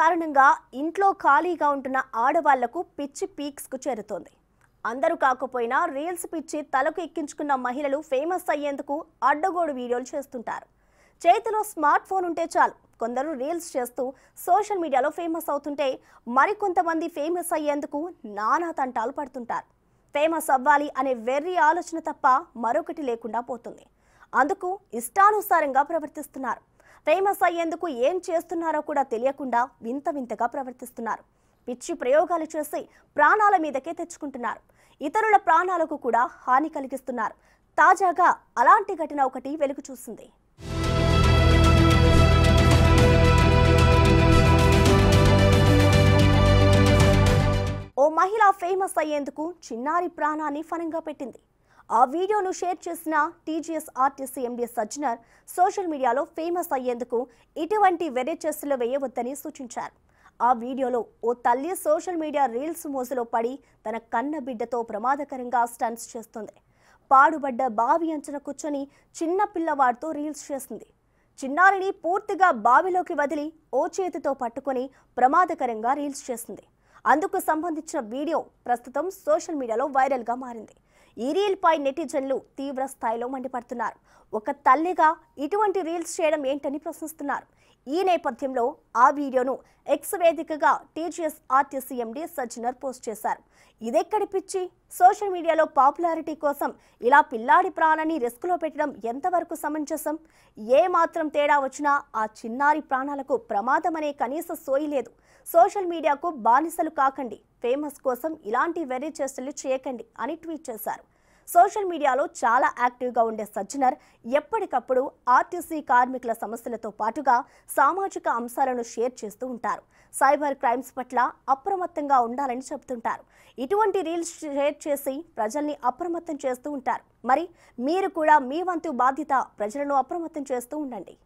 కారణంగా ఇంట్లో ఖాళీగా ఉంటున్న ఆడవాళ్లకు పిచ్చి పీక్స్కు చేరుతోంది అందరూ కాకపోయినా రీల్స్ పిచ్చి తలకు ఎక్కించుకున్న మహిళలు ఫేమస్ అయ్యేందుకు అడ్డగోడు వీడియోలు చేస్తుంటారు చేతిలో స్మార్ట్ ఫోన్ ఉంటే చాలు కొందరు రీల్స్ చేస్తూ సోషల్ మీడియాలో ఫేమస్ అవుతుంటే మరికొంతమంది ఫేమస్ అయ్యేందుకు నానా తంటాలు పడుతుంటారు ఫేమస్ అవ్వాలి అనే వెర్రి ఆలోచన తప్ప మరొకటి లేకుండా పోతుంది అందుకు ఇష్టానుసారంగా ప్రవర్తిస్తున్నారు ఫేమస్ అయ్యేందుకు ఏం చేస్తున్నారో కూడా తెలియకుండా వింత వింతగా ప్రవర్తిస్తున్నారు పిచ్చి ప్రయోగాలు చేసి ప్రాణాల మీదకే తెచ్చుకుంటున్నారు ఇతరుల ప్రాణాలకు కూడా హాని కలిగిస్తున్నారు తాజాగా అలాంటి ఘటన ఒకటి వెలుగు చూసింది ఓ మహిళ ఫేమస్ అయ్యేందుకు చిన్నారి ప్రాణాన్ని ఫనంగా పెట్టింది ఆ వీడియోను షేర్ చేసిన TGS RTC MD Sajjanar social మీడియాలో ఫేమస్ అయ్యేందుకు ఇటువంటి వెరైటీస్లో వేయవద్దని సూచించారు ఆ వీడియోలో ఓ తల్లి సోషల్ మీడియా రీల్స్ మోజులో పడి తన కన్న బిడ్డతో ప్రమాదకరంగా స్టన్స్ చేస్తుంది పాడుబడ్డ బావి అంచన కూర్చొని చిన్న పిల్లవాడితో రీల్స్ చేసింది చిన్నారిని పూర్తిగా బావిలోకి వదిలి ఓ చేతితో పట్టుకొని ప్రమాదకరంగా రీల్స్ చేసింది అందుకు సంబంధించిన వీడియో ప్రస్తుతం సోషల్ మీడియాలో వైరల్గా మారింది ఈ రీల్పై నెటిజన్లు తీవ్ర స్థాయిలో మండిపడుతున్నారు ఒక తల్లిగా ఇటువంటి రీల్స్ చేయడం ఏంటని ప్రశ్నిస్తున్నారు ఈ నేపథ్యంలో ఆ వీడియోను ఎక్స్ వేదికగా TGS RTC MD Sajjanar post చేశారు ఇదెక్కడి పిచ్చి సోషల్ మీడియాలో పాపులారిటీ కోసం ఇలా పిల్లాడి ప్రాణాన్ని రిస్క్లో పెట్టడం ఎంతవరకు సమంజసం ఏ మాత్రం తేడా వచ్చినా ఆ చిన్నారి ప్రాణాలకు ప్రమాదమనే కనీస సోయి లేదు సోషల్ మీడియాకు బానిసలు కాకండి ఫేమస్ కోసం ఇలాంటి వెరీ చేష్టలు చేయకండి అని ట్వీట్ చేశారు సోషల్ మీడియాలో చాలా యాక్టివ్గా ఉండే సజ్జనర్ ఎప్పటికప్పుడు ఆర్టీసీ కార్మికుల సమస్యలతో పాటుగా సామాజిక అంశాలను షేర్ చేస్తూ ఉంటారు సైబర్ క్రైమ్స్ పట్ల అప్రమత్తంగా ఉండాలని చెబుతుంటారు ఇటువంటి రీల్స్ షేర్ చేసి ప్రజల్ని అప్రమత్తం చేస్తూ ఉంటారు మరి మీరు కూడా మీ వంతు బాధ్యత ప్రజలను అప్రమత్తం చేస్తూ ఉండండి